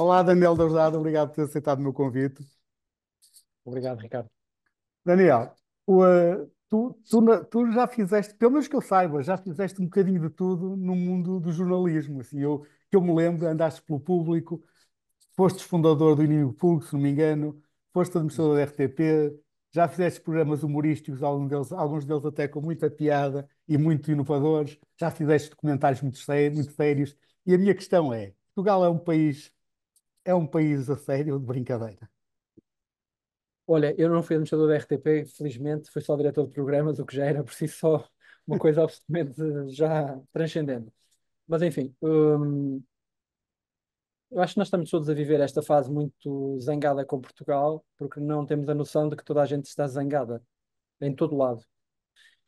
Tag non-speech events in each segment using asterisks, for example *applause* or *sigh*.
Olá, Daniel Dourado, obrigado por ter aceitado o meu convite. Obrigado, Ricardo. Daniel, o, uh, tu, tu, tu, já fizeste, pelo menos que eu saiba, já fizeste um bocadinho de tudo no mundo do jornalismo. Assim, eu, que eu me lembro, andaste pelo público, foste fundador do Inimigo Público, se não me engano, foste administrador da RTP, já fizeste programas humorísticos, alguns deles, alguns deles até com muita piada e muito inovadores, já fizeste documentários muito, muito sérios. E a minha questão é: Portugal é um país é um país a sério de brincadeira? Olha, eu não fui administrador da RTP, felizmente, fui só diretor de programas, o que já era por si só uma coisa absolutamente já transcendente. Mas enfim, hum, eu acho que nós estamos todos a viver esta fase muito zangada com Portugal, porque não temos a noção de que toda a gente está zangada, em todo lado.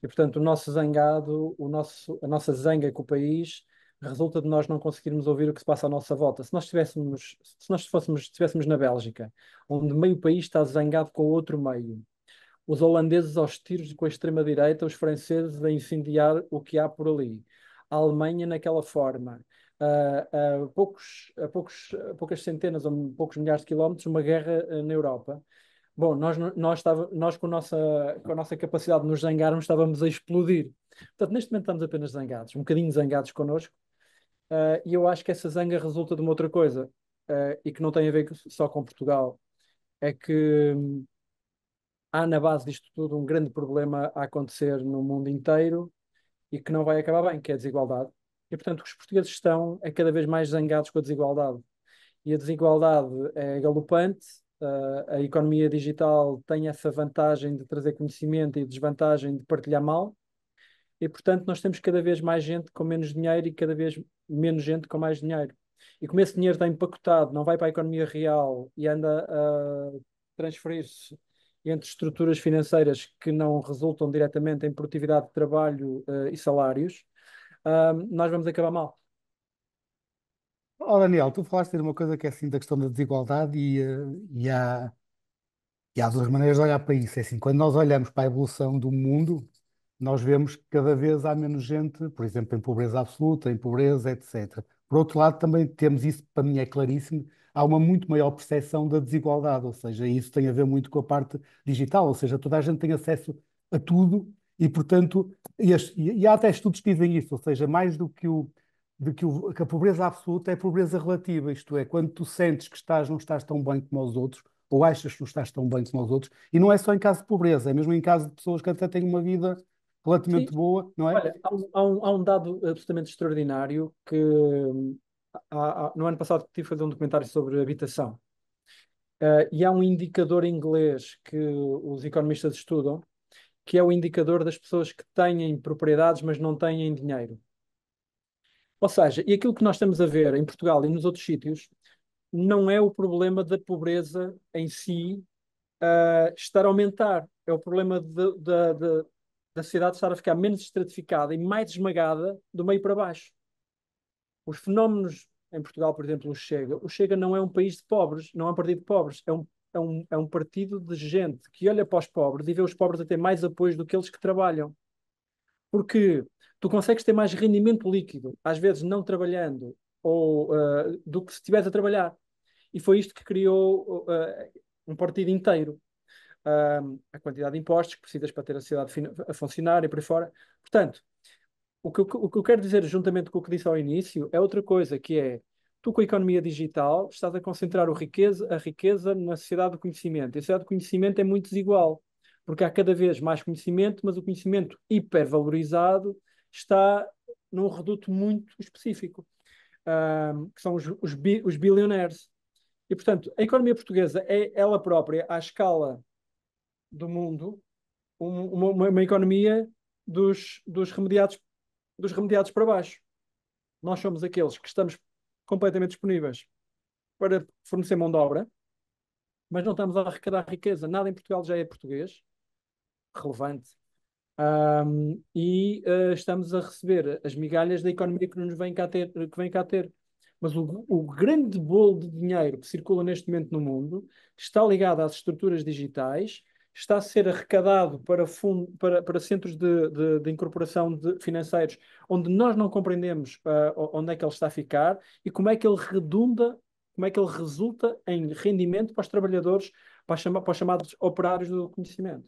E portanto, o nosso zangado, o nosso, a nossa zanga com o país resulta de nós não conseguirmos ouvir o que se passa à nossa volta. Se nós estivéssemos, se nós fôssemos, estivéssemos na Bélgica, onde meio país está zangado com o outro meio, os holandeses aos tiros com a extrema-direita, os franceses a incendiar o que há por ali, a Alemanha naquela forma, a, a poucos, a poucos, a poucas centenas ou poucos milhares de quilómetros, uma guerra eh, na Europa. Bom, nós, nós, estava, nós com, a nossa, com a nossa capacidade de nos zangarmos estávamos a explodir. Portanto, neste momento estamos apenas zangados, um bocadinho zangados connosco, Uh, e eu acho que essa zanga resulta de uma outra coisa, uh, e que não tem a ver só com Portugal. É que hum, há na base disto tudo um grande problema a acontecer no mundo inteiro e que não vai acabar bem, que é a desigualdade. E, portanto, os portugueses estão é cada vez mais zangados com a desigualdade. E a desigualdade é galopante, uh, a economia digital tem essa vantagem de trazer conhecimento e desvantagem de partilhar mal, e, portanto, nós temos cada vez mais gente com menos dinheiro e cada vez menos gente com mais dinheiro. E como esse dinheiro está empacotado, não vai para a economia real e anda a transferir-se entre estruturas financeiras que não resultam diretamente em produtividade de trabalho uh, e salários, uh, nós vamos acabar mal. Oh, Daniel, tu falaste de uma coisa que é assim da questão da desigualdade e, uh, e, há, e há duas maneiras de olhar para isso. É assim, quando nós olhamos para a evolução do mundo, nós vemos que cada vez há menos gente, por exemplo, em pobreza absoluta, em pobreza, etc. Por outro lado, também temos isso, para mim é claríssimo, há uma muito maior percepção da desigualdade, ou seja, isso tem a ver muito com a parte digital, ou seja, toda a gente tem acesso a tudo e, portanto, e, as, e há até estudos que dizem isso, ou seja, mais do que o, de que, o, que, a pobreza absoluta é pobreza relativa, isto é, quando tu sentes que estás, não estás tão bem como os outros, ou achas que não estás tão bem como os outros, e não é só em caso de pobreza, é mesmo em caso de pessoas que até têm uma vida relativamente Sim. boa, não é? Olha, há um, há um dado absolutamente extraordinário que hum, há, há, no ano passado tive a fazer um documentário sobre habitação. Uh, e há um indicador inglês que os economistas estudam, que é o indicador das pessoas que têm propriedades, mas não têm dinheiro. Ou seja, e aquilo que nós estamos a ver em Portugal e nos outros sítios não é o problema da pobreza em si uh, estar a aumentar, é o problema de, de, de da sociedade estar a ficar menos estratificada e mais esmagada do meio para baixo. Os fenómenos em Portugal, por exemplo, o Chega. O Chega não é um país de pobres, não é um partido de pobres, é um, é um, é um partido de gente que olha para os pobres e vê os pobres a ter mais apoio do que eles que trabalham. Porque tu consegues ter mais rendimento líquido, às vezes não trabalhando, ou uh, do que se estivesse a trabalhar. E foi isto que criou uh, um partido inteiro uh, a quantidade de impostos que precisas para ter a sociedade a funcionar e por aí fora. Portanto, o que, o que eu quero dizer, juntamente com o que disse ao início, é outra coisa que é tu com a economia digital estás a concentrar a riqueza, a riqueza na sociedade do conhecimento. E a sociedade do conhecimento é muito desigual, porque há cada vez mais conhecimento, mas o conhecimento hipervalorizado está num reduto muito específico, que são os, os, bi, os bilionários. E, portanto, a economia portuguesa é ela própria, à escala do mundo uma, uma, uma economia dos, dos, remediados, dos remediados para baixo. Nós somos aqueles que estamos completamente disponíveis para fornecer mão de obra, mas não estamos a arrecadar riqueza. Nada em Portugal já é português, relevante. Um, e uh, estamos a receber as migalhas da economia que nos vem cá ter. Que vem cá ter. Mas o, o grande bolo de dinheiro que circula neste momento no mundo está ligado às estruturas digitais está a ser arrecadado para, fundo, para, para centros de, de, de incorporação de financeiros onde nós não compreendemos uh, onde é que ele está a ficar e como é que ele redunda, como é que ele resulta em rendimento para os trabalhadores, para, chama, para os chamados operários do conhecimento.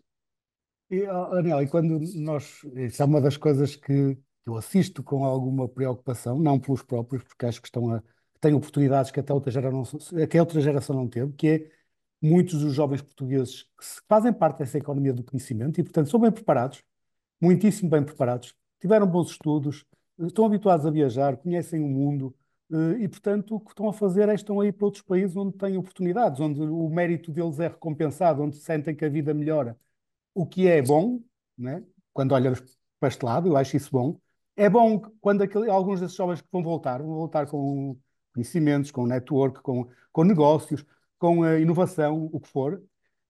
E, ah, Anel, e quando nós. Isso é uma das coisas que eu assisto com alguma preocupação, não pelos próprios, porque acho que estão a, têm oportunidades que até outra geração, que a outra geração não teve, que é muitos dos jovens portugueses que fazem parte dessa economia do conhecimento e, portanto, são bem preparados, muitíssimo bem preparados, tiveram bons estudos, eh, estão habituados a viajar, conhecem o mundo eh, e, portanto, o que estão a fazer é estão a ir para outros países onde têm oportunidades, onde o mérito deles é recompensado, onde sentem que a vida melhora. O que é bom, né? quando olhamos para este lado, eu acho isso bom. É bom quando aquele, alguns desses jovens que vão voltar, vão voltar com conhecimentos, com network, com, com negócios, com a inovação, o que for,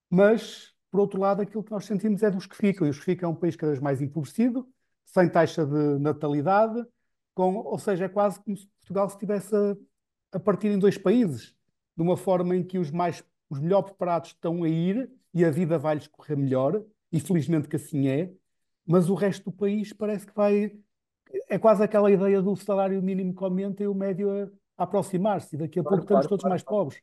mas, por outro lado, aquilo que nós sentimos é dos que ficam, e os que ficam é um país cada vez mais empobrecido, sem taxa de natalidade, com, ou seja, é quase como se Portugal estivesse a, a partir em dois países, de uma forma em que os, mais, os melhor preparados estão a ir e a vida vai-lhes correr melhor, e felizmente que assim é, mas o resto do país parece que vai. É quase aquela ideia do salário mínimo que aumenta e o médio a, aproximar-se, e daqui a claro, pouco claro, estamos todos claro, mais pobres.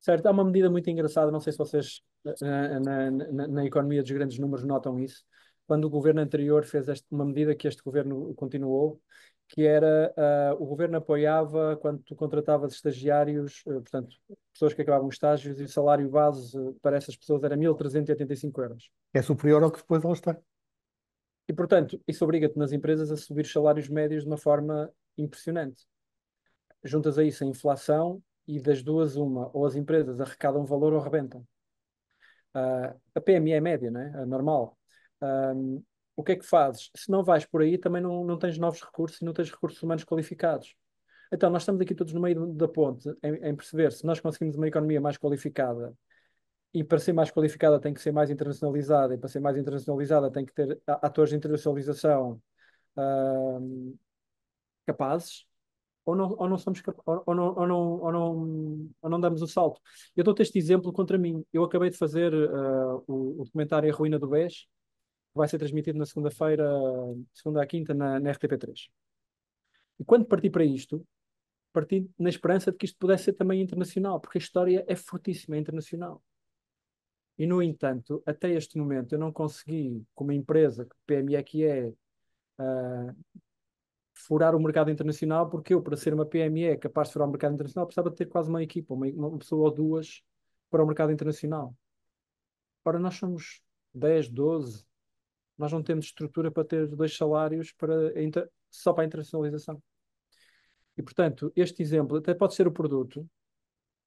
Certo, há uma medida muito engraçada, não sei se vocês na, eh, eh, na, na, na economia dos grandes números notam isso, quando o governo anterior fez este, uma medida que este governo continuou, que era uh, o governo apoiava quando tu contratavas estagiários, uh, portanto, pessoas que acabavam estágios, e o salário base para essas pessoas era 1.385 euros. É superior ao que depois elas têm. E, portanto, isso obriga-te nas empresas a subir salários médios de uma forma impressionante. Juntas a isso a inflação, e das duas, uma, ou as empresas arrecadam valor ou rebentam. Uh, a PMI é média, não é? normal. Um, o que é que fazes? Se não vais por aí, também não, não tens novos recursos e não tens recursos humanos qualificados. Então, nós estamos aqui todos no meio da ponte em, em perceber se nós conseguimos uma economia mais qualificada e para ser mais qualificada tem que ser mais internacionalizada e para ser mais internacionalizada tem que ter atores de internacionalização capazes ou não, ou não somos ou, não, ou, não, ou, não, ou não damos o salto. Eu dou-te este exemplo contra mim. Eu acabei de fazer uh, o, o documentário A Ruína do BES, que vai ser transmitido na segunda-feira, segunda à quinta, na, na RTP3. E quando parti para isto, parti na esperança de que isto pudesse ser também internacional, porque a história é fortíssima, é internacional. E, no entanto, até este momento eu não consegui, como empresa, que PME que é, uh, furar o mercado internacional, porque eu, para ser uma PME capaz de furar o mercado internacional, precisava de ter quase uma equipa, uma, uma pessoa ou duas para o mercado internacional. Ora, nós somos 10, 12, nós não temos estrutura para ter dois salários para, só para a internacionalização. E, portanto, este exemplo até pode ser o produto.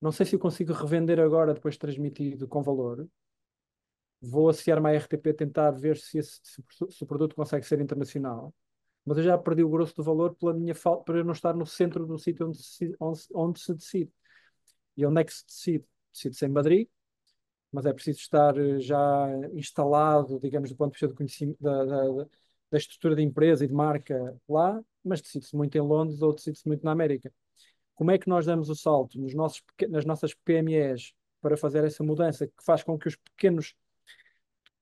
Não sei se eu consigo revender agora, depois transmitido com valor. Vou associar-me à RTP, tentar ver se, esse, se o produto consegue ser internacional mas eu já perdi o grosso do valor pela minha falta, por eu não estar no centro do sítio onde se, onde, onde se decide. E onde é que se decide? Decide-se em Madrid, mas é preciso estar eh, já instalado, digamos, do ponto de vista do conhecimento, da, da, da estrutura de empresa e de marca lá, mas decide-se muito em Londres ou decide-se muito na América. Como é que nós damos o salto nos nossos, nas nossas PMEs para fazer essa mudança que faz com que os pequenos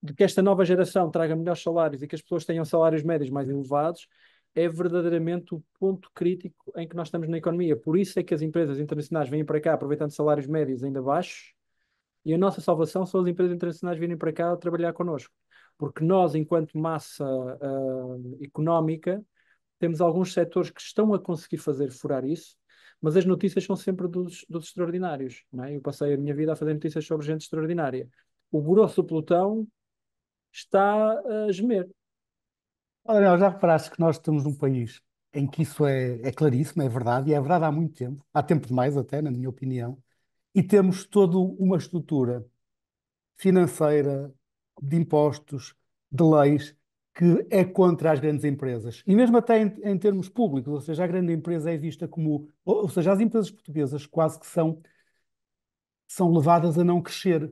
de que esta nova geração traga melhores salários e que as pessoas tenham salários médios mais elevados, é verdadeiramente o ponto crítico em que nós estamos na economia. Por isso é que as empresas internacionais vêm para cá aproveitando salários médios ainda baixos e a nossa salvação são as empresas internacionais virem para cá trabalhar connosco. Porque nós, enquanto massa uh, económica, temos alguns setores que estão a conseguir fazer furar isso, mas as notícias são sempre dos, dos extraordinários. É? Eu passei a minha vida a fazer notícias sobre gente extraordinária. O grosso pelotão está a gemer. Olha, já reparaste que nós estamos num país em que isso é, é claríssimo, é verdade, e é verdade há muito tempo, há tempo demais até, na minha opinião, e temos toda uma estrutura financeira, de impostos, de leis, que é contra as grandes empresas. E mesmo até em, em, termos públicos, ou seja, a grande empresa é vista como. Ou, ou seja, as empresas portuguesas quase que são, são levadas a não crescer,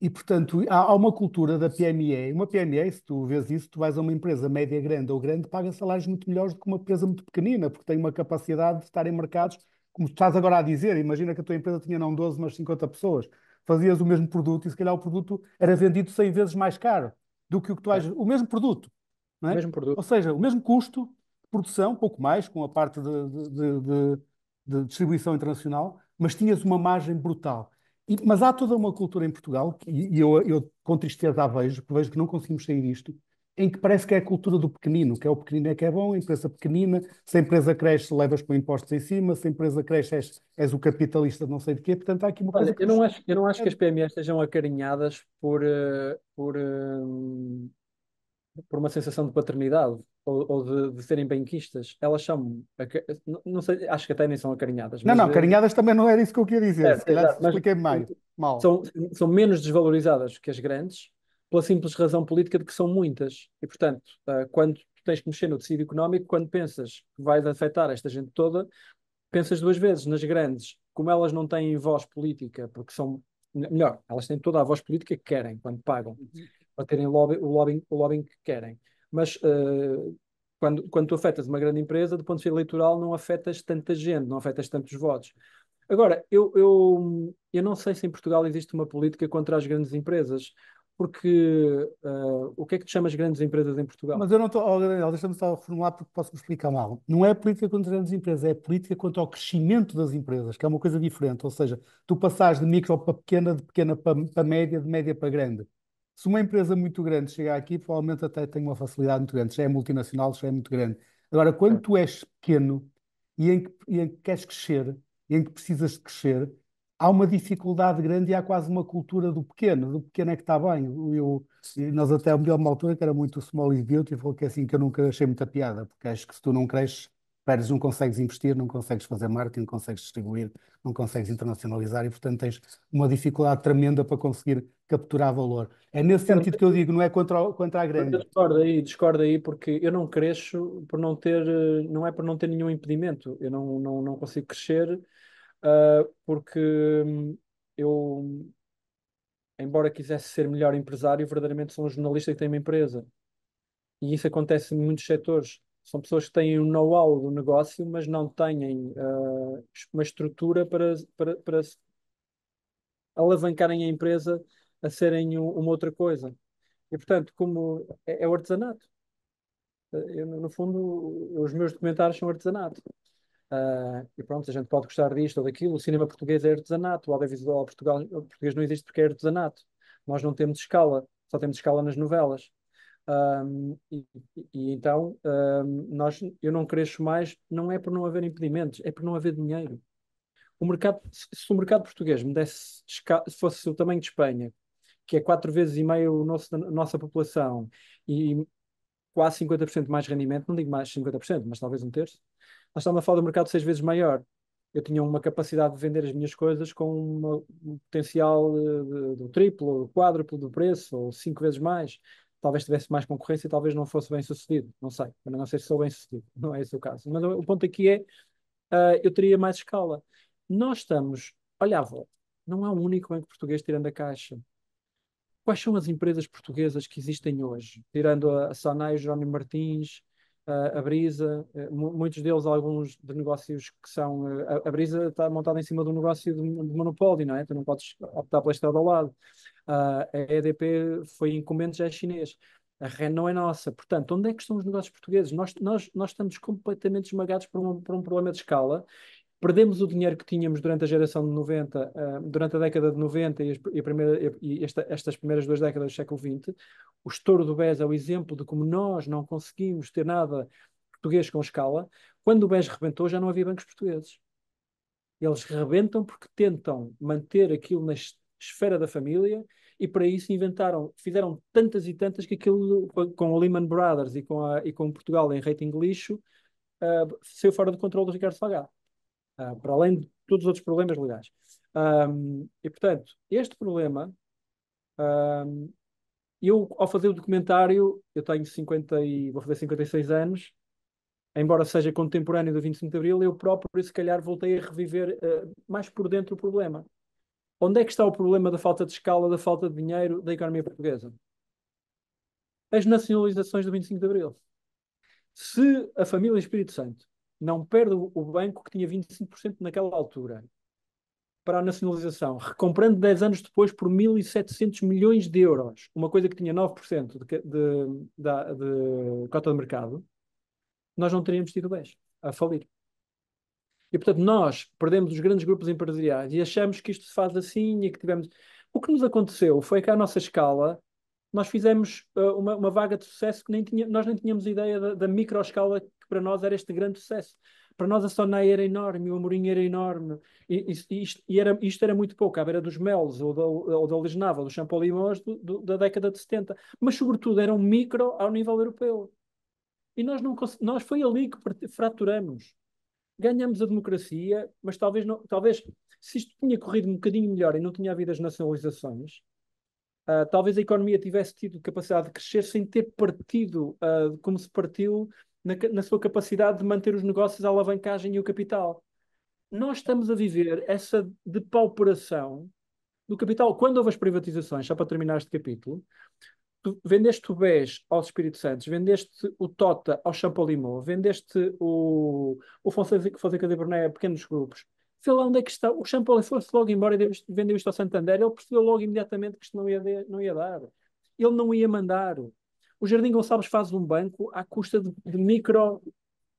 e, portanto, há, há, uma cultura da PME. Uma PME, se tu vês isso, tu vais a uma empresa média, grande ou grande, paga salários muito melhores do que uma empresa muito pequenina, porque tem uma capacidade de estar em mercados, como estás agora a dizer. Imagina que a tua empresa tinha não 12, mas 50 pessoas. Fazias o mesmo produto e, se calhar, o produto era vendido 100 vezes mais caro do que o que tu é. és. O mesmo produto. É? O mesmo produto. Ou seja, o mesmo custo de produção, pouco mais, com a parte de, de, de, de distribuição internacional, mas tinhas uma margem brutal. E, mas há toda uma cultura em Portugal, e, e eu, eu, com tristeza a vejo, porque vejo que não conseguimos sair disto, em que parece que é a cultura do pequenino, que é o pequenino é que é bom, a empresa pequenina, se a empresa cresce, levas com impostos em cima, se a empresa cresce, és, és o capitalista de não sei de quê, portanto há aqui uma Olha, coisa... Que eu, não acho, eu não acho que as PMEs estejam acarinhadas por, eh, por, eh, por uma sensação de paternidade ou, ou de, de, serem benquistas, elas são, não sei, acho que até nem são acarinhadas. Não, não, eh, acarinhadas também não era isso que eu queria dizer, é, se calhar exato, expliquei mais, mal. São, são menos desvalorizadas que as grandes, pela simples razão política de que são muitas. E, portanto, eh, quando tens que mexer no tecido económico, quando pensas que vais afetar esta gente toda, pensas duas vezes nas grandes. Como elas não têm voz política, porque são melhor, elas têm toda a voz política que querem quando pagam para terem lobby, o, lobbying, o lobbying que querem. Mas uh, quando, quando tu afetas uma grande empresa, do ponto de vista eleitoral, não afetas tanta gente, não afetas tantos votos. Agora, eu, eu, eu não sei se em Portugal existe uma política contra as grandes empresas, porque uh, o que é que te chamas grandes empresas em Portugal? Mas eu não estou, oh, Daniel, deixa-me só reformular porque posso me explicar mal. Não é política contra as grandes empresas, é política contra o crescimento das empresas, que é uma coisa diferente. Ou seja, tu passares de micro para pequena, de pequena para, para média, de média para grande. Se uma empresa muito grande chegar aqui, provavelmente até tem uma facilidade muito grande. Já é multinacional, já é muito grande. Agora, quando tu és pequeno e em, que, e em que queres crescer, e em que precisas de crescer, há uma dificuldade grande e há quase uma cultura do pequeno. Do pequeno é que está bem. Eu, nós até, a melhor altura, que era muito small e beautiful, que é assim que eu nunca achei muita piada, porque acho que se tu não cresces, Peres, não consegues investir, não consegues fazer marketing, não consegues distribuir, não consegues internacionalizar e, portanto, tens uma dificuldade tremenda para conseguir capturar valor. É nesse sentido que eu digo, não é contra, a, contra a grande. Eu discordo aí, discordo aí, porque eu não cresço por não ter, eh, não é por não ter nenhum impedimento, eu não, não, não consigo crescer uh, porque hum, eu, embora quisesse ser melhor empresário, verdadeiramente sou um jornalista que tem uma empresa. E isso acontece em muitos setores. São pessoas que têm o um know-how do negócio, mas não têm uh, uma estrutura para, para, para alavancarem a empresa a serem um, uma outra coisa. E, portanto, como é, é o artesanato. Eh, eu, no fundo, os meus documentários são artesanato. Uh, e pronto, a gente pode gostar disto ou daquilo. O cinema português é artesanato, o audiovisual português não existe porque é artesanato. Nós não temos escala, só temos escala nas novelas. Um, e, e, então um, nós, eu não cresço mais, não é por não haver impedimentos, é por não haver dinheiro. O mercado, se o mercado português me desse, se fosse o tamanho de Espanha, que é quatro vezes e meio o nosso, a nossa população e quase 50% mais rendimento, não digo mais 50%, mas talvez um terço, nós estamos a falar um mercado seis vezes maior. Eu tinha uma capacidade de vender as minhas coisas com uma, um potencial eh, do triplo, quádruplo do preço, ou cinco vezes mais talvez tivesse mais concorrência e talvez não fosse bem sucedido. Não sei, eu não sei se sou bem sucedido, não é esse o caso. Mas o, ponto aqui é: uh, eu teria mais escala. Nós estamos, olha a volta, não há um único banco português tirando a caixa. Quais são as empresas portuguesas que existem hoje? Tirando a, a Sonai, o Jerónimo Martins, a Brisa, eh, muitos deles, alguns de negócios que são. Eh, a, Brisa está montada em cima de um negócio de, monopólio, não é? Tu não podes optar pela estrada ao lado. Ah, a EDP foi incumbente, já é chinês. A REN não é nossa. Portanto, onde é que estão os negócios portugueses? Nós, nós, nós estamos completamente esmagados por um, por um problema de escala Perdemos o dinheiro que tínhamos durante a geração de 90, uh, ah, durante a década de 90 e, as, e, primeira, e esta, estas primeiras duas décadas do século XX. O estouro do BES é o exemplo de como nós não conseguimos ter nada português com escala. Quando o BES rebentou, já não havia bancos portugueses. Eles rebentam porque tentam manter aquilo na esfera da família e para isso inventaram, fizeram tantas e tantas que aquilo com o Lehman Brothers e com, a, e com Portugal em rating lixo uh, saiu fora do controle do Ricardo Salgado uh, para além de todos os outros problemas legais. Um, e, portanto, este problema, um, eu, ao fazer o documentário, eu tenho 50 e, vou fazer 56 anos, embora seja contemporâneo do 25 de Abril, eu próprio, se calhar, voltei a reviver uh, mais por dentro o problema. Onde é que está o problema da falta de escala, da falta de dinheiro, da economia portuguesa? As nacionalizações do 25 de Abril. Se a família Espírito Santo não perde o banco que tinha 25% naquela altura para a nacionalização, recomprando 10 anos depois por 1.700 milhões de euros, uma coisa que tinha 9% de, de, da, de cota de mercado, nós não teríamos tido 10 a falir. E, portanto, nós perdemos os grandes grupos empresariais e achamos que isto se faz assim e que tivemos... O que nos aconteceu foi que, à nossa escala, nós fizemos uh, uma, uma, vaga de sucesso que nem tinha, nós nem tínhamos ideia da, da escala que para nós era este grande sucesso. Para nós a Sonai era enorme, o Amorim era enorme, e, e, isto, e era, isto era muito pouco, à beira dos Melos, ou da, ou da Lisnava, do Champolimões, da década de 70. Mas, sobretudo, era um micro ao nível europeu. E nós, não, nós foi ali que fraturamos. Ganhamos a democracia, mas talvez, não, talvez se isto tinha corrido um bocadinho melhor e não tinha havido as nacionalizações, Uh, talvez a economia tivesse tido capacidade de crescer sem ter partido uh, como se partiu na, na sua capacidade de manter os negócios, a alavancagem e o capital. Nós estamos a viver essa depauperação do capital. Quando houve as privatizações, só para terminar este capítulo, tu vendeste o BES aos Espíritos Santos, vendeste o Tota ao Champalimau, vendeste o, o Fonseca, Fonseca de Bruné a pequenos grupos. Sei lá onde é que está. O Champalimau foi-se logo embora e vendeu isto ao Santander. Ele percebeu logo imediatamente que isto não ia, não ia dar. Ele não ia mandar. O Jardim Gonçalves faz um banco à custa de, de micro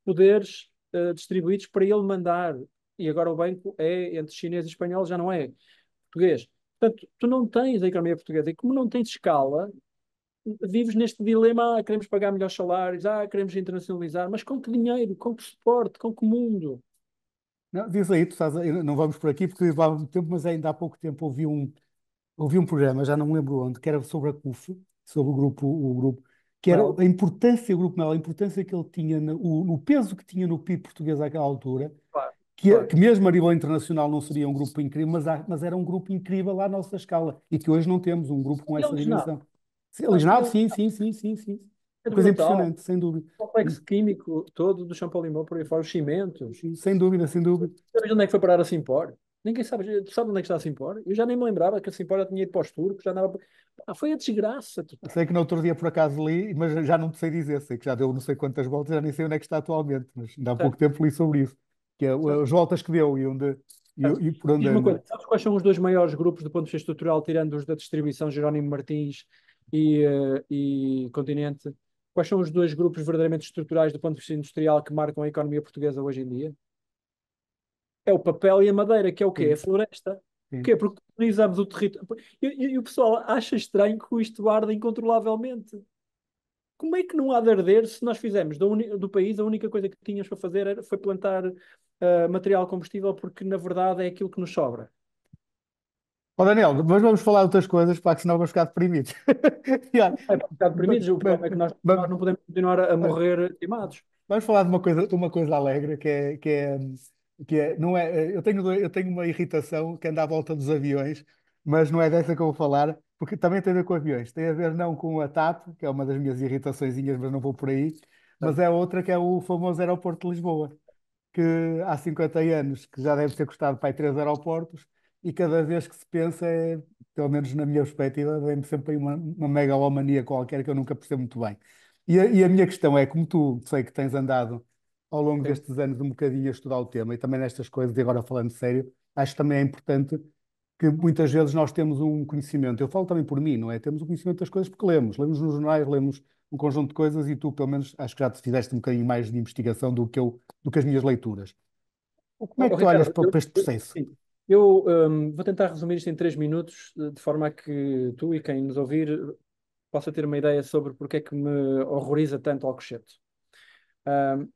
poderes uh, distribuídos para ele mandar. E agora o banco é entre chinês e espanhol, já não é português. Portanto, tu não tens a economia portuguesa e como não tens escala, vives neste dilema, ah, queremos pagar melhores salários, ah, queremos internacionalizar, mas com que dinheiro, com que suporte, com que mundo? Não, diz aí, tu estás a... não vamos por aqui porque levava muito tempo, mas ainda há pouco tempo ouvi um, ouvi um programa, já não me lembro onde, que era sobre a CUF, sobre o grupo, o grupo que era a importância do Grupo Mel, a importância que ele tinha, no, o, peso que tinha no PIB português àquela altura, claro, que, é, claro. que, mesmo a nível internacional não seria um grupo incrível, mas, há, mas, era um grupo incrível à nossa escala, e que hoje não temos um grupo com essa dimensão. Lisnado, sim, sim, sim, sim, sim. Coisa impressionante, sem dúvida. O complexo químico todo do Champalimau por aí fora, os cimentos. Sem dúvida, sem dúvida. Sabes onde é que foi parar a Simpor? Ninguém sabe, sabe onde é que está a Simpor. Eu já nem me lembrava que a Simpor já tinha ido para os turcos, já andava. Ah, foi a desgraça. Total. Sei que no outro dia por acaso li, mas já não te sei dizer, sei que já deu não sei quantas voltas, já nem sei onde é que está atualmente, mas ainda há pouco tempo li sobre isso. Que é as voltas que deu e onde. E, e por onde uma coisa, sabes quais são os dois maiores grupos do ponto de vista estrutural, tirando os da distribuição Jerónimo Martins e, eh, e Continente? Quais são os dois grupos verdadeiramente estruturais do ponto de vista industrial que marcam a economia portuguesa hoje em dia? é o papel e a madeira, que é o quê? Sim. É a floresta. Sim. Porquê? Porque colonizamos o território. E, e, o pessoal acha estranho que isto arde incontrolavelmente. Como é que não há de arder se nós fizemos do, do país a única coisa que tínhamos para fazer era, foi plantar uh, material combustível, porque na verdade é aquilo que nos sobra? Ó oh, Daniel, mas vamos falar de outras coisas, para que senão vamos ficar deprimidos. *laughs* yeah. É, ficar deprimidos, o problema é que nós, nós não podemos continuar a, é. morrer queimados. Vamos falar de uma coisa, uma coisa alegre, que é, que é que é, não é, eh, eu tenho, eu tenho uma irritação que anda à volta dos aviões, mas não é dessa que eu vou falar, porque também tem a ver com aviões. Tem a ver não com a TAP, que é uma das minhas irritaçõezinhas, mas não vou por aí, tá. mas é outra que é o famoso aeroporto de Lisboa, que há 50 anos que já deve ter custado para aí três aeroportos, e cada vez que se pensa, é, pelo menos na minha perspectiva, vem-me sempre aí uma, uma megalomania qualquer que eu nunca percebo muito bem. E a, e a minha questão é, como tu sei que tens andado ao longo Sim. destes anos um bocadinho a estudar o tema e também nestas coisas, e agora falando sério, acho que também é importante que muitas vezes nós temos um conhecimento, eu falo também por mim, não é? Temos o um conhecimento das coisas porque lemos, lemos nos jornais, lemos um conjunto de coisas e tu, pelo menos, acho que já te fizeste um bocadinho mais de investigação do que, eu, do que as minhas leituras. Como é que oh, tu Ricardo, olhas para, para, este processo? Eu, eu um, vou tentar resumir isto em três minutos, de forma a que tu e quem nos ouvir possa ter uma ideia sobre porque é que me horroriza tanto Alcochete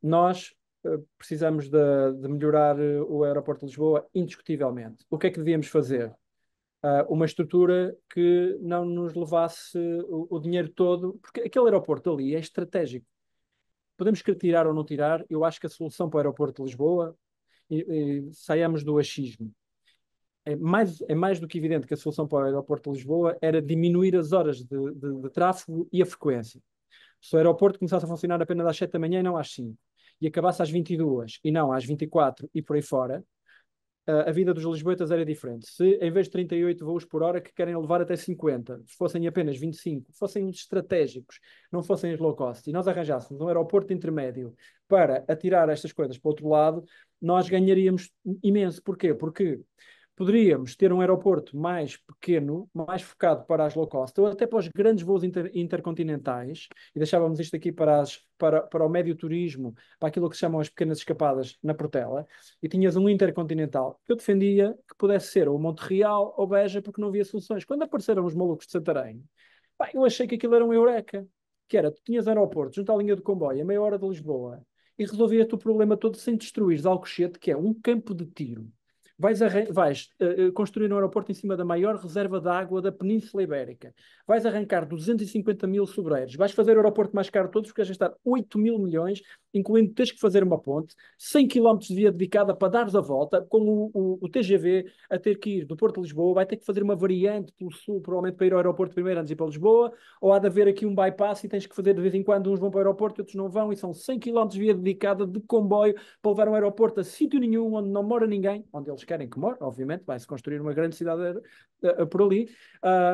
nós eh, precisamos de, de melhorar eh, o aeroporto de Lisboa, indiscutivelmente. O que é que devíamos fazer? Uh, uma estrutura que não nos levasse o, o, dinheiro todo, porque aquele aeroporto ali é estratégico. Podemos querer tirar ou não tirar, eu acho que a solução para o aeroporto de Lisboa, e, e do achismo. É mais, é mais do que evidente que a solução para o aeroporto de Lisboa era diminuir as horas de, de, de tráfego e a frequência. Se o aeroporto começasse a funcionar apenas às 7 da manhã e não às 5, e acabasse às 22 e não às 24 e por aí fora, a vida dos Lisboetas era diferente. Se em vez de 38 voos por hora que querem levar até 50, fossem apenas 25, fossem estratégicos, não fossem low cost, e nós arranjássemos um aeroporto intermédio para atirar estas coisas para o outro lado, nós ganharíamos imenso. Porquê? Porque poderíamos ter um aeroporto mais pequeno, mais focado para as low cost, ou até para os grandes voos inter, intercontinentais, e deixávamos isto aqui para, as, para, para o médio turismo, para aquilo que se chamam as pequenas escapadas na Portela, e tinhas um intercontinental. Eu defendia que pudesse ser ou Montreal ou Beja, porque não havia soluções. Quando apareceram os malucos de Santarém, eu achei que aquilo era um eureka, que era, tu tinhas aeroporto junto à linha do comboio, a meia hora de Lisboa, e resolvia-te o problema todo sem destruir Alcochete, que é um campo de tiro Vais, vais uh, construir um aeroporto em cima da maior reserva de água da Península Ibérica. Vais arrancar 250 mil sobreiros. Vais fazer o aeroporto mais caro de todos, porque vais gastar 8 mil milhões, incluindo tens que fazer uma ponte, 100 km de via dedicada para dares a volta, com o, o, o, TGV a ter que ir do Porto de Lisboa, vai ter que fazer uma variante pelo sul, provavelmente para ir ao aeroporto primeiro antes de ir para Lisboa, ou há de haver aqui um bypass e tens que fazer de vez em quando, uns vão para o aeroporto, e outros não vão, e são 100 km de via dedicada de comboio para levar um aeroporto a sítio nenhum, onde não mora ninguém, onde eles querem que more, obviamente, vai-se construir uma grande cidade eh, eh, por ali,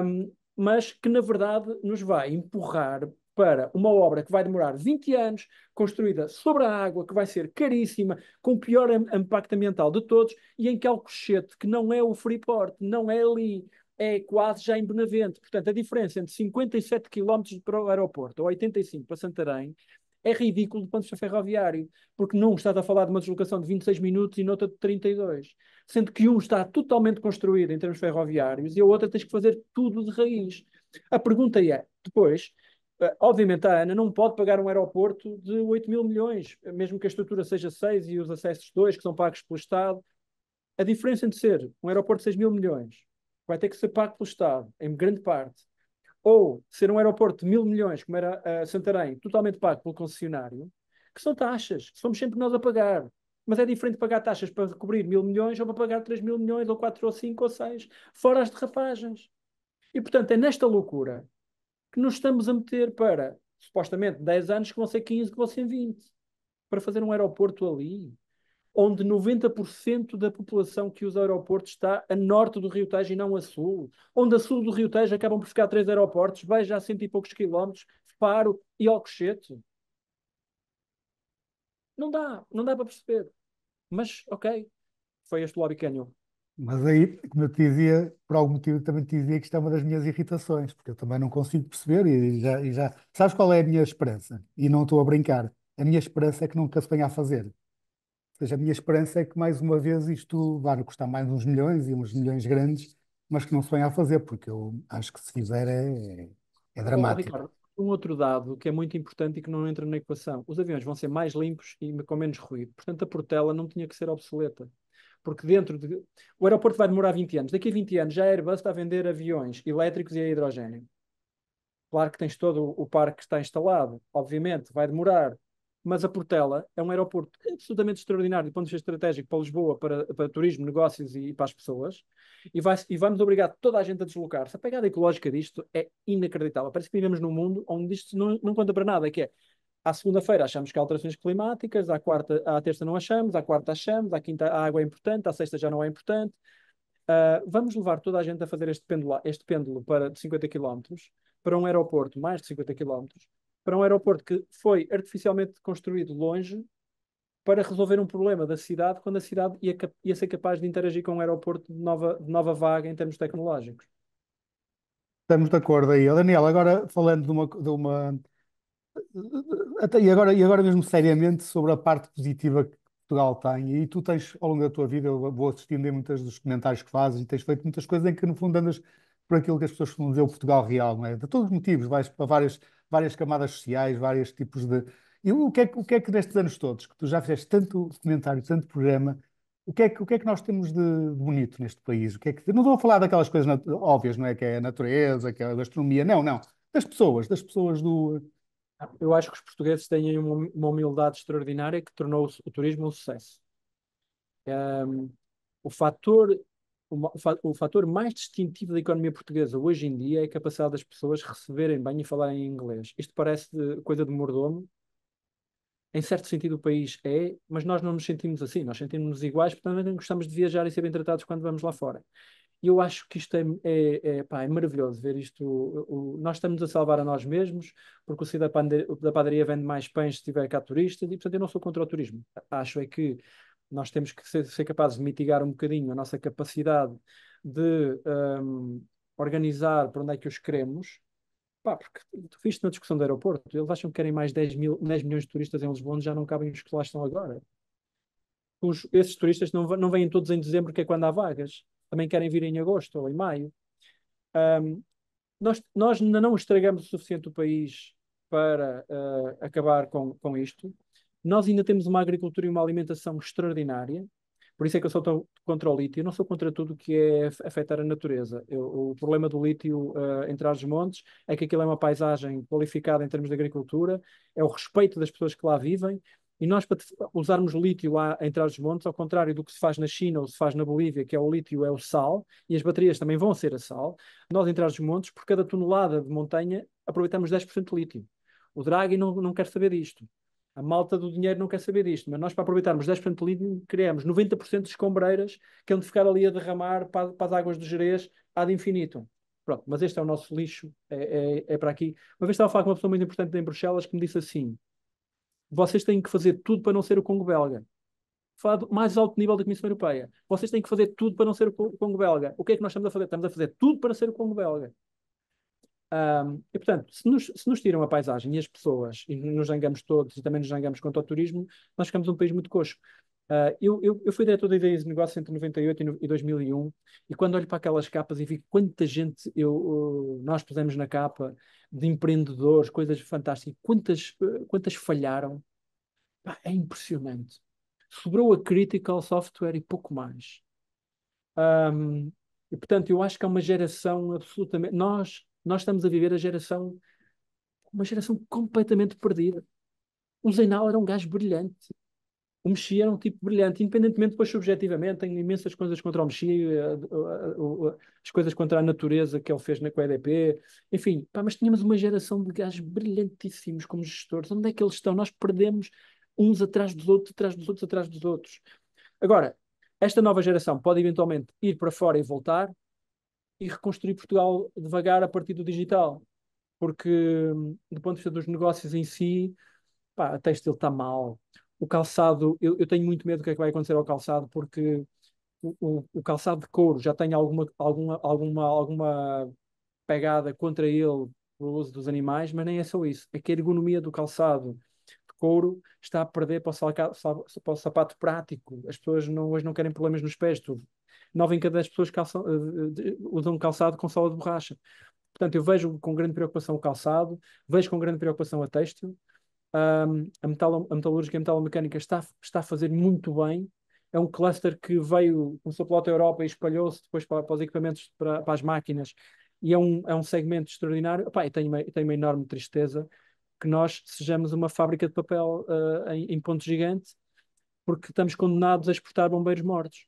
um, mas que na verdade nos vai empurrar para uma obra que vai demorar 20 anos, construída sobre a água, que vai ser caríssima, com o pior impacto ambiental de todos, e em que Alcochete, que não é o Freeport, não é ali, é quase já em Benavente. Portanto, a diferença entre 57 km para o aeroporto ou 85 para Santarém é ridículo do ponto de vista ferroviário, porque num está a falar de uma deslocação de 26 minutos e noutra de 32, sendo que um está totalmente construído em termos ferroviários e a outra tens que fazer tudo de raiz. A pergunta é, depois, eh, obviamente a ANA não pode pagar um aeroporto de 8 mil milhões, mesmo que a estrutura seja 6 e os acessos 2, que são pagos pelo Estado. A diferença entre ser um aeroporto de 6 mil milhões, vai ter que ser pago pelo Estado, em grande parte, ou ser um aeroporto de mil milhões, como era uh, Santarém, totalmente pago pelo concessionário, que são taxas, que somos sempre nós a pagar. Mas é diferente pagar taxas para cobrir mil milhões ou para pagar três mil milhões, ou quatro ou cinco ou seis, fora as derrapagens. E, portanto, é nesta loucura que nos estamos a meter para, supostamente, 10 anos que vão ser 15, que vão ser 20, para fazer um aeroporto ali, onde 90% da população que usa aeroportos está a norte do Rio Tejo e não a sul, onde a sul do Rio Tejo acabam por ficar três aeroportos, já a cento e poucos quilómetros, Faro e Alcochete. Não dá, não dá para perceber. Mas, ok, foi este lobby que Mas aí, como eu te dizia, por algum motivo também te dizia que isto é uma das minhas irritações, porque eu também não consigo perceber e já, e já... Sabes qual é a minha esperança? E não estou a brincar. A minha esperança é que nunca se venha a fazer. Ou seja, a minha esperança é que mais uma vez isto vá custar mais uns milhões e uns milhões grandes, mas que não se venha a fazer, porque eu acho que se fizer é, é dramático. Bom, Ricardo, um outro dado que é muito importante e que não entra na equação: os aviões vão ser mais limpos e com menos ruído. Portanto, a Portela não tinha que ser obsoleta. Porque dentro de. O aeroporto vai demorar 20 anos. Daqui a 20 anos já a Airbus está a vender aviões elétricos e a hidrogênio. Claro que tens todo o parque que está instalado, obviamente, vai demorar mas a Portela é um aeroporto absolutamente extraordinário do ponto de vista estratégico para Lisboa, para, para turismo, negócios e, e para as pessoas, e, vai, e vamos obrigar toda a gente a deslocar-se. A pegada ecológica disto é inacreditável. Parece que vivemos num mundo onde isto não, não conta para nada, que é à segunda-feira achamos que há alterações climáticas, à, quarta, à terça não achamos, à quarta achamos, à quinta a água é importante, à sexta já não é importante. Uh, vamos levar toda a gente a fazer este pêndulo, este pêndulo para 50 km, para um aeroporto mais de 50 km, para um aeroporto que foi artificialmente construído longe para resolver um problema da cidade, quando a cidade ia, ia ser capaz de interagir com um aeroporto de nova, de nova vaga em termos tecnológicos. Estamos de acordo aí. Daniel, agora falando de uma, de uma até, e, agora, e agora mesmo seriamente sobre a parte positiva que Portugal tem, e tu tens ao longo da tua vida, eu vou assistindo em muitos dos comentários que fazes, e tens feito muitas coisas em que no fundo andas por aquilo que as pessoas dizer de Portugal real, não é? De todos os motivos, vais para várias várias camadas sociais, vários tipos de. E o que, é, o que é que nestes anos todos, que tu já fizeste tanto documentário, tanto programa, o que é que, o que, é que nós temos de bonito neste país? O que é que... Não estou a falar daquelas coisas óbvias, não é? Que é a natureza, que é a gastronomia, não, não. Das pessoas, das pessoas do. Eu acho que os portugueses têm uma humildade extraordinária que tornou o turismo um sucesso. Um, o fator o fator mais distintivo da economia portuguesa hoje em dia é a capacidade das pessoas receberem bem e falarem inglês. Isto parece coisa de mordomo. Em certo sentido, o país é, mas nós não nos sentimos assim. Nós sentimos-nos iguais, portanto, não gostamos de viajar e ser bem tratados quando vamos lá fora. E eu acho que isto é, é, é, pá, é maravilhoso ver isto. O, o, nós estamos a salvar a nós mesmos, porque o sítio da, da padaria vende mais pães se tiver cá turistas, e portanto eu não sou contra o turismo. Acho é que nós temos que ser, ser capazes de mitigar um bocadinho a nossa capacidade de um, organizar para onde é que os queremos. Pá, porque tu viste na discussão do aeroporto, eles acham que querem mais 10, mil, 10 milhões de turistas em Lisboa, onde já não cabem os que lá estão agora. Os, esses turistas não, não vêm todos em dezembro, que é quando há vagas. Também querem vir em agosto ou em maio. Um, nós, nós ainda não estragamos o suficiente o país para uh, acabar com, com isto. Nós ainda temos uma agricultura e uma alimentação extraordinária, por isso é que eu sou contra o lítio. não sou contra tudo que é afetar a natureza. Eu, o problema do lítio uh, eh, entre as montes é que aquilo é uma paisagem qualificada em termos de agricultura, é o respeito das pessoas que lá vivem. E nós, para usarmos lítio lá entre as montes, ao contrário do que se faz na China ou se faz na Bolívia, que é o lítio, é o sal, e as baterias também vão ser a sal, nós, entre as montes, por cada tonelada de montanha, aproveitamos 10% de lítio. O Draghi não, não quer saber disto. A malta do dinheiro não quer saber disto, mas nós, para aproveitarmos 10% de lítio, criamos 90% de escombreiras que hão de ficar ali a derramar para, para as águas do Jerez ad infinitum. Pronto, mas este é o nosso lixo, é, é, é, para aqui. Uma vez estava a falar com uma pessoa muito importante em Bruxelas que me disse assim: vocês têm que fazer tudo para não ser o Congo belga. Falado mais alto nível da Comissão Europeia. Vocês têm que fazer tudo para não ser o Congo belga. O que é que nós estamos a fazer? Estamos a fazer tudo para ser o Congo belga. Um, e, portanto, se nos, se nos, tiram a paisagem e as pessoas, e nos jangamos todos, e também nos jangamos contra o turismo, nós ficamos um país muito coxo. Uh, eu, eu, eu, fui diretor da Ideias de negócio entre 98 e, no, e, 2001, e quando olho para aquelas capas e vi quanta gente eu, nós pusemos na capa de empreendedores, coisas fantásticas, quantas, eh, quantas falharam, é impressionante. Sobrou a crítica ao software e pouco mais. Um, e, portanto, eu acho que é uma geração absolutamente. Nós nós estamos a viver a geração, uma geração completamente perdida. O Zeinal era um gajo brilhante. O Mexia era um tipo brilhante, independentemente, depois, subjetivamente, tenho imensas coisas contra o Mexia, eh, eh, eh, as coisas contra a natureza que ele fez na EDP, enfim, pá, mas tínhamos uma geração de gajos brilhantíssimos como gestores. Onde é que eles estão? Nós perdemos uns atrás dos outros, atrás dos outros, atrás dos outros. Agora, esta nova geração pode eventualmente ir para fora e voltar, e reconstruir Portugal devagar a partir do digital. Porque, hum, do ponto de vista dos negócios em si, pá, a têxtil está mal. O calçado, eu, eu tenho muito medo do que é que vai acontecer ao calçado, porque o, o, o, calçado de couro já tem alguma, alguma, alguma, alguma pegada contra ele pelo uso dos animais, mas nem é só isso. É que a ergonomia do calçado de couro está a perder para o, salca, para o sapato prático. As pessoas não, hoje não querem problemas nos pés. Tu 9 em cada 10 pessoas calçam, eh, eh, usam calçado com sola de borracha. Portanto, eu vejo com grande preocupação o calçado, vejo com grande preocupação a têxtil. Um, a, metal, a metalúrgica e a metalomecânica está, está a fazer muito bem. É um cluster que veio, começou pela alta Europa e espalhou-se depois para, para, os equipamentos, para, para, as máquinas, e é um, é um segmento extraordinário. Epá, eu tenho uma, eu tenho uma enorme tristeza que nós sejamos uma fábrica de papel uh, em, em ponto gigante, porque estamos condenados a exportar bombeiros mortos.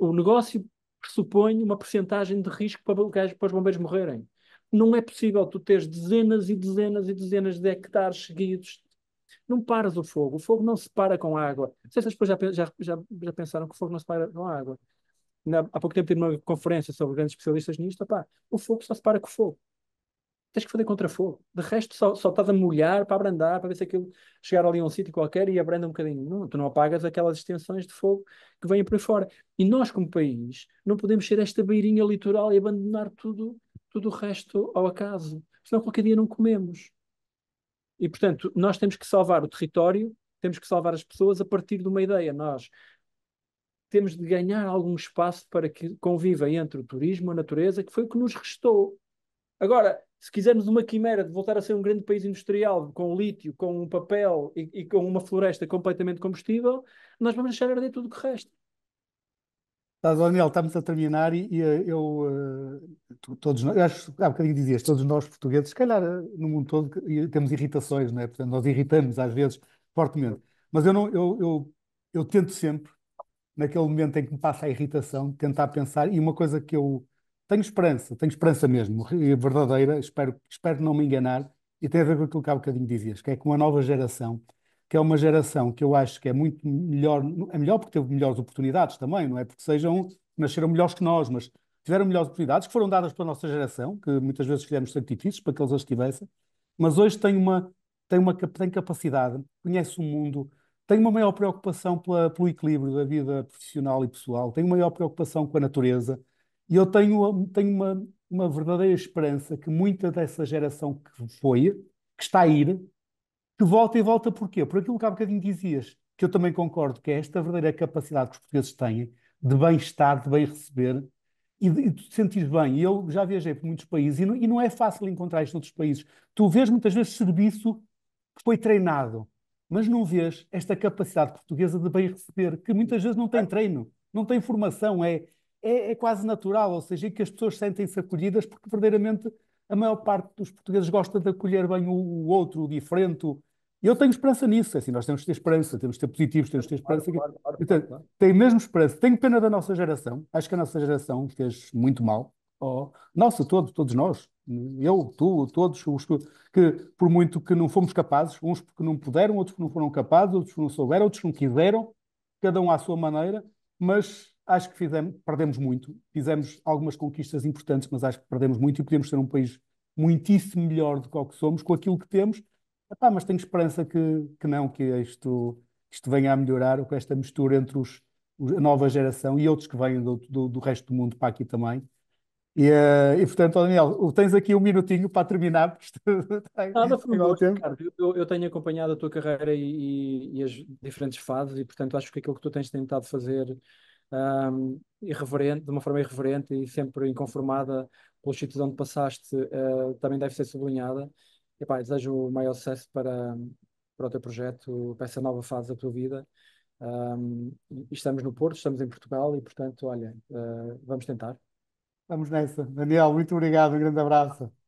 O negócio pressupõe uma percentagem de risco para, os bombeiros morrerem. Não é possível tu teres dezenas e dezenas e dezenas de hectares seguidos. Não paras o fogo. O fogo não se para com água. Vocês depois já, já, já, já pensaram que o fogo não se para com água. Na, há pouco tempo tive uma conferência sobre grandes especialistas nisto. Opá, o fogo só se para com o fogo tens que fazer contra fogo, De resto, só, só estás a molhar para abrandar, para ver se aquilo chegar ali a um sítio qualquer e abranda um bocadinho. Não, tu não apagas aquelas extensões de fogo que vêm por aí fora. E nós, como país, não podemos ser esta beirinha litoral e abandonar tudo, tudo o resto ao acaso. Senão qualquer dia não comemos. E, portanto, nós temos que salvar o território, temos que salvar as pessoas a partir de uma ideia. Nós temos de ganhar algum espaço para que conviva entre o turismo, a natureza, que foi o que nos restou. Agora, se quisermos uma quimera de voltar a ser um grande país industrial, com lítio, com um papel e, e, com uma floresta completamente combustível, nós vamos deixar arder tudo o que resta. Tá, Daniel, estamos a terminar e, e eh, eu, uh, todos nós, acho há bocadinho dizias, todos nós portugueses, se calhar eh, no mundo todo temos irritações, não é? Portanto, nós irritamos às vezes fortemente. Mas eu, não, eu, eu, eu tento sempre, naquele momento em que me passa a irritação, tentar pensar, e uma coisa que eu tenho esperança, tenho esperança mesmo, verdadeira, espero, espero não me enganar, e tem a ver com aquilo que há bocadinho dizias, que é com uma nova geração, que é uma geração que eu acho que é muito melhor, é melhor porque teve melhores oportunidades também, não é porque sejam, nasceram melhores que nós, mas tiveram melhores oportunidades que foram dadas pela nossa geração, que muitas vezes fizemos sacrifícios para que eles as tivessem, mas hoje tem uma, tem uma tem capacidade, conhece o mundo, tem uma maior preocupação pela, pelo equilíbrio da vida profissional e pessoal, tem uma maior preocupação com a natureza, e eu tenho, tenho uma, uma verdadeira esperança que muita dessa geração que foi, que está a ir, que volta e volta porquê? Por aquilo que há bocadinho dizias, que eu também concordo, que é esta verdadeira capacidade que os portugueses têm de bem-estar, de bem receber e de, te sentir bem. E eu já viajei por muitos países e não, e não é fácil encontrar isto noutros países. Tu vês muitas vezes serviço que foi treinado, mas não vês esta capacidade portuguesa de bem receber, que muitas vezes não tem treino, não tem formação, é, é, é quase natural, ou seja, é que as pessoas sentem-se acolhidas porque verdadeiramente a maior parte dos portugueses gosta de acolher bem o, o outro, o diferente. E Eu tenho esperança nisso, é assim, nós temos de ter esperança, temos de ter positivos, temos de ter esperança. Claro, claro, claro, claro. Tenho mesmo esperança. Tenho pena da nossa geração, acho que a nossa geração fez muito mal. Oh, nossa, todos, todos nós, eu, tu, todos os que, que, por muito que não fomos capazes, uns porque não puderam, outros porque não foram capazes, outros porque não souberam, outros não quiseram, cada um à sua maneira, mas acho que fizemos, perdemos muito. Fizemos algumas conquistas importantes, mas acho que perdemos muito e podemos ser um país muitíssimo melhor do que o que somos, com aquilo que temos. Epá, mas tenho esperança que, que não, que isto, isto venha a melhorar com esta mistura entre os, os a nova geração e outros que vêm do, do, do, resto do mundo para aqui também. E, eh, e portanto, Daniel, tens aqui um minutinho para terminar, porque isto *laughs* Nada, foi Eu, eu, tenho acompanhado a tua carreira e, e, as diferentes fases, e portanto acho que aquilo que tu tens tentado fazer um, irreverente, de uma forma irreverente e sempre inconformada pelos sítios onde passaste, uh, também deve ser sublinhada. E, pá, desejo o maior sucesso para, para o teu projeto, para essa nova fase da tua vida. Um, estamos no Porto, estamos em Portugal e, portanto, olha, uh, vamos tentar. Vamos nessa. Daniel, muito obrigado, um grande abraço.